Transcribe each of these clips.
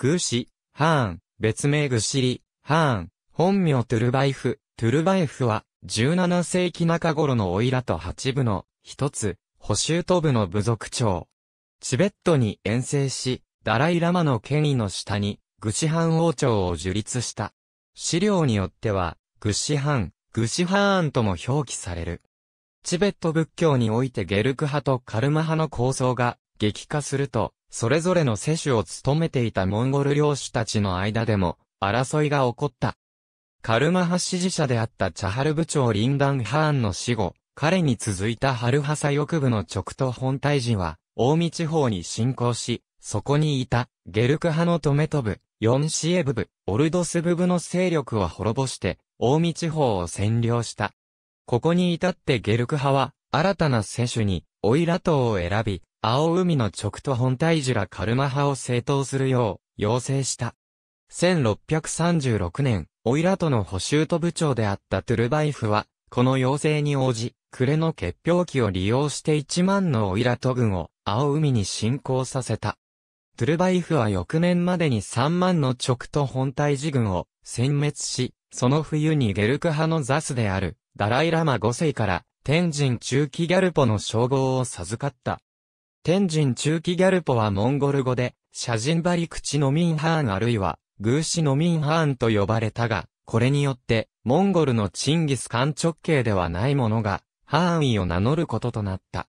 グシ、ハーン、別名グシリ、ハーン、本名トゥルバイフ、トゥルバイフは、17世紀中頃のオイラと八部の、一つ、補修都部の部族長。チベットに遠征し、ダライラマの権威の下に、グシハン王朝を樹立した。資料によっては、グシハン、グシハーンとも表記される。チベット仏教においてゲルク派とカルマ派の構想が激化すると、それぞれの世主を務めていたモンゴル領主たちの間でも、争いが起こった。カルマ派支持者であったチャハル部長リンダン・ハーンの死後、彼に続いたハルハサ翼部の直都本体人は、大見地方に侵攻し、そこにいた、ゲルク派のトメト部、ヨンシエブ部、オルドスブ部の勢力を滅ぼして、大見地方を占領した。ここに至ってゲルク派は、新たな世主に、オイラ島を選び、青海の直と本体ジュラカルマ派を正当するよう、要請した。1636年、オイラ島の補修都部長であったトゥルバイフは、この要請に応じ、暮れの結氷機を利用して1万のオイラ島軍を青海に侵攻させた。トゥルバイフは翌年までに3万の直と本体自軍を殲滅し、その冬にゲルク派のザスであるダライラマ5世から天神中期ギャルポの称号を授かった。天神中期ギャルポはモンゴル語で、写真張り口のミンハーンあるいは、グーシのミンハーンと呼ばれたが、これによって、モンゴルのチンギスカ直系ではないものが、ハーンイを名乗ることとなった。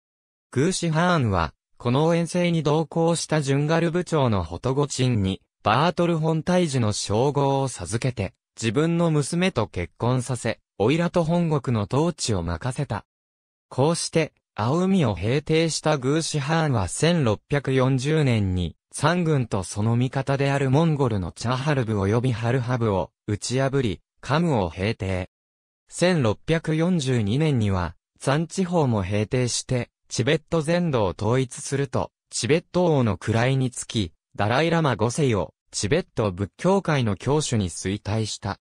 グーシハーンは、この遠征に同行したジュンガル部長のホトゴチンに、バートル本大寺の称号を授けて、自分の娘と結婚させ、オイラと本国の統治を任せた。こうして、青海を平定したグーシハーンは1640年に、三軍とその味方であるモンゴルのチャハルブ及びハルハブを打ち破り、カムを平定。1642年には、山地方も平定して、チベット全土を統一すると、チベット王の位につき、ダライラマ五世を、チベット仏教界の教主に衰退した。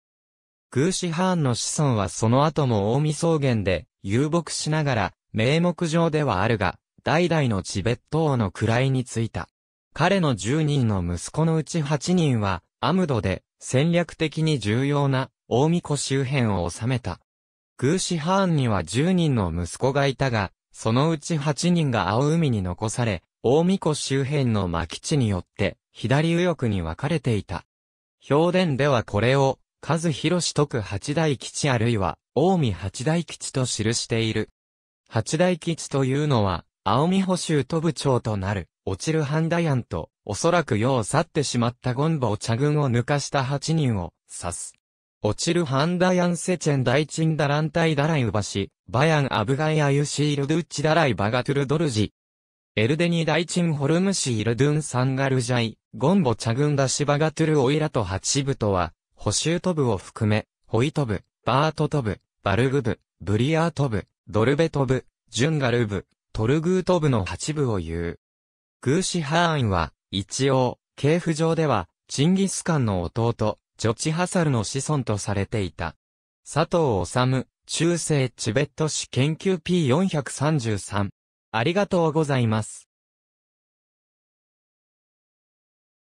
宮シハーンの子孫はその後も大見草原で遊牧しながら、名目上ではあるが、代々のチベット王の位についた。彼の10人の息子のうち8人は、アムドで戦略的に重要な大見湖周辺を治めた。グーシハーンには10人の息子がいたが、そのうち8人が青海に残され、大見湖周辺の牧地によって、左右翼に分かれていた。評伝ではこれを、和弘徳八大吉あるいは、近江八大吉と記している。八大吉というのは、青見保守都部長となる、落ちるハンダヤンと、おそらく世を去ってしまったゴンボ茶群を抜かした八人を、指す。落ちるハンダヤンセチェン大チンダランタイダライウバシ、バヤンアブガイアユシールドゥッチダライバガトゥルドルジ。エルデニ大チンホルムシールドゥンサンガルジャイ、ゴンボ茶群ダシバガトゥルオイラと八部とは、補修トブを含め、ホイトブ、バートトブ、バルグ部、ブリアート部、ドルベト部、ジュンガル部、トルグート部の8部を言う。グーシハーンは、一応、系譜上では、チンギスカンの弟、ジョチハサルの子孫とされていた。佐藤治、中世チベット史研究 P433。ありがとうございます。